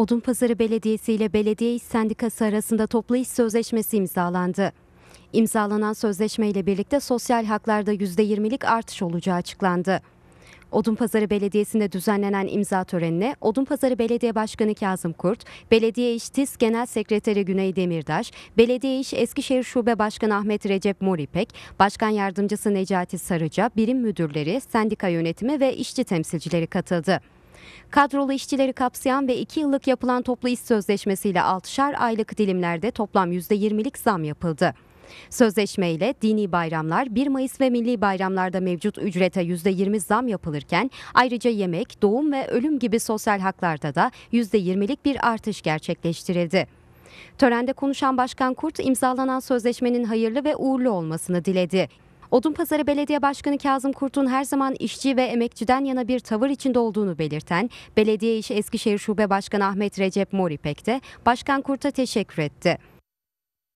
Odunpazarı Belediyesi ile Belediye İş Sendikası arasında toplu iş sözleşmesi imzalandı. İmzalanan sözleşme ile birlikte sosyal haklarda %20'lik artış olacağı açıklandı. Odunpazarı Belediyesi'nde düzenlenen imza törenine Odunpazarı Belediye Başkanı Kazım Kurt, Belediye İş TİS Genel Sekreteri Güney Demirdaş, Belediye İş Eskişehir Şube Başkanı Ahmet Recep Moripek, Başkan Yardımcısı Necati Sarıca, birim müdürleri, sendika yönetimi ve işçi temsilcileri katıldı. Kadrolu işçileri kapsayan ve 2 yıllık yapılan toplu iş sözleşmesiyle 6'şar aylık dilimlerde toplam %20'lik zam yapıldı. Sözleşme ile dini bayramlar 1 Mayıs ve milli bayramlarda mevcut ücrete %20 zam yapılırken ayrıca yemek, doğum ve ölüm gibi sosyal haklarda da %20'lik bir artış gerçekleştirildi. Törende konuşan Başkan Kurt imzalanan sözleşmenin hayırlı ve uğurlu olmasını diledi. Odunpazarı Belediye Başkanı Kazım Kurt'un her zaman işçi ve emekçiden yana bir tavır içinde olduğunu belirten Belediye İş Eskişehir Şube Başkanı Ahmet Recep Moripek de Başkan Kurt'a teşekkür etti.